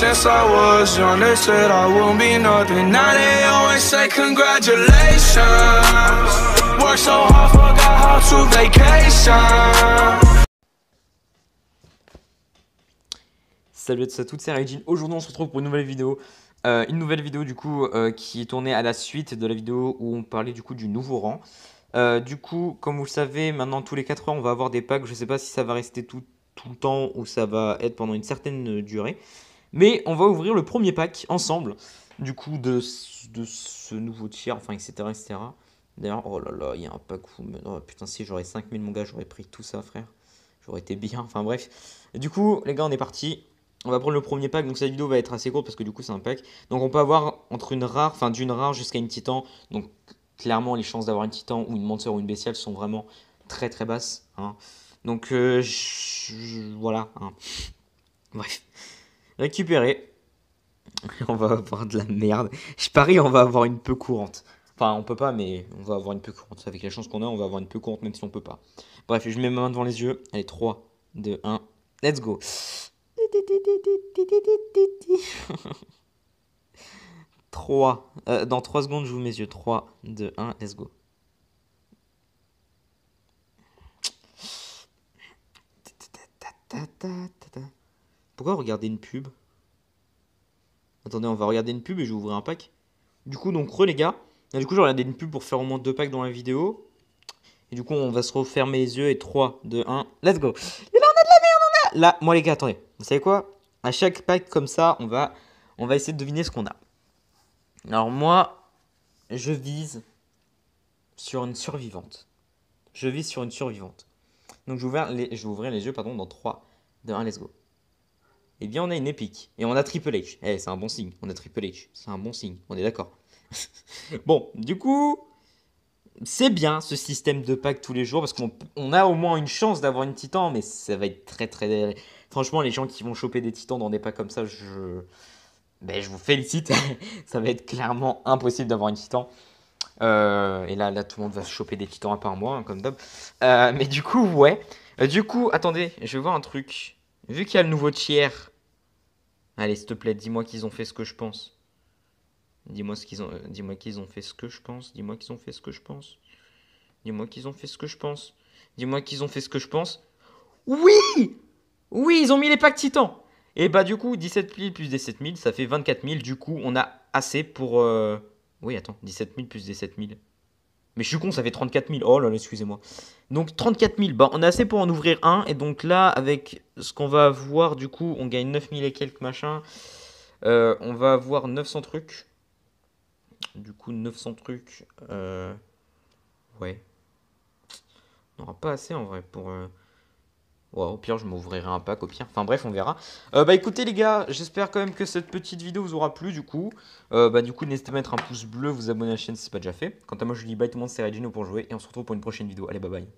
Salut à tous à toutes, c'est Regine. Aujourd'hui on se retrouve pour une nouvelle vidéo euh, une nouvelle vidéo du coup euh, qui est tournée à la suite de la vidéo où on parlait du coup du nouveau rang. Euh, du coup, comme vous le savez, maintenant tous les 4 heures on va avoir des packs. Je ne sais pas si ça va rester tout, tout, le temps ou ça va être pendant une certaine durée. Mais on va ouvrir le premier pack ensemble, du coup, de, ce nouveau tiers, enfin, etc. etc. D'ailleurs, oh là là, il y a un pack où... putain, si j'aurais 5000, mon gars, j'aurais pris tout ça, frère. J'aurais été bien, enfin bref. du coup, les gars, on est parti. On va prendre le premier pack, donc cette vidéo va être assez courte parce que du coup c'est un pack. Donc on peut avoir entre une rare, enfin d'une rare jusqu'à une titan. Donc clairement les chances d'avoir une titan ou une menteur ou une bestiale sont vraiment très très basses. Hein. Donc euh, voilà. Hein. Bref récupérer. on va avoir de la merde. Je parie, on va avoir une peu courante. Enfin, on peut pas, mais on va avoir une peu courante. Avec la chance qu'on a, on va avoir une peu courante, même si on peut pas. Bref, je mets ma main devant les yeux. Allez, 3, 2, 1. Let's go. 3 dans 3 secondes, je vous mes yeux. 3, 2, 1, let's go. Pourquoi regarder une pub Attendez, on va regarder une pub et je vais ouvrir un pack. Du coup, donc re les gars. du coup, vais regardé une pub pour faire au moins deux packs dans la vidéo. Et du coup, on va se refermer les yeux et 3, 2, 1, let's go. Et là, on a de la merde, on a Là, moi les gars, attendez. Vous savez quoi À chaque pack comme ça, on va, on va essayer de deviner ce qu'on a. Alors moi, je vise sur une survivante. Je vise sur une survivante. Donc, je vais les, je vais ouvrir les yeux pardon, dans 3, 2, 1, let's go eh bien on a une épique. Et on a Triple H. Eh, c'est un bon signe. On a Triple H. C'est un bon signe. On est d'accord. bon, du coup, c'est bien ce système de pack tous les jours parce qu'on a au moins une chance d'avoir une Titan, mais ça va être très très. Franchement, les gens qui vont choper des Titans dans des packs comme ça, je. Ben, je vous félicite. ça va être clairement impossible d'avoir une Titan. Euh, et là, là, tout le monde va se choper des Titans à part moi, hein, comme d'hab. Euh, mais du coup, ouais. Euh, du coup, attendez, je vais voir un truc. Vu qu'il y a le nouveau tiers. Allez, s'il te plaît, dis-moi qu'ils ont fait ce que je pense. Dis-moi ce qu'ils ont. Euh, dis-moi qu'ils ont fait ce que je pense. Dis-moi qu'ils ont fait ce que je pense. Dis-moi qu'ils ont fait ce que je pense. Dis-moi qu'ils ont fait ce que je pense. Oui Oui, ils ont mis les packs titans Et eh bah du coup, 17 000 plus des 7 000, ça fait 24 000. Du coup, on a assez pour... Euh, oui, attends, 17 000 plus des 7 000. Mais je suis con, ça fait 34 000. Oh là là, excusez-moi. Donc 34 000, bah, on a assez pour en ouvrir un. Et donc là, avec ce qu'on va avoir, du coup, on gagne 9 000 et quelques machins. Euh, on va avoir 900 trucs. Du coup, 900 trucs. Euh, ouais. On n'aura pas assez en vrai pour. Euh, Ouais, au pire, je m'ouvrirai un pack, au pire. Enfin bref, on verra. Euh, bah écoutez les gars, j'espère quand même que cette petite vidéo vous aura plu du coup. Euh, bah du coup, n'hésitez pas à mettre un pouce bleu, vous abonner à la chaîne si ce n'est pas déjà fait. Quant à moi, je vous dis bye tout le monde, c'est Regino pour jouer et on se retrouve pour une prochaine vidéo. Allez, bye bye.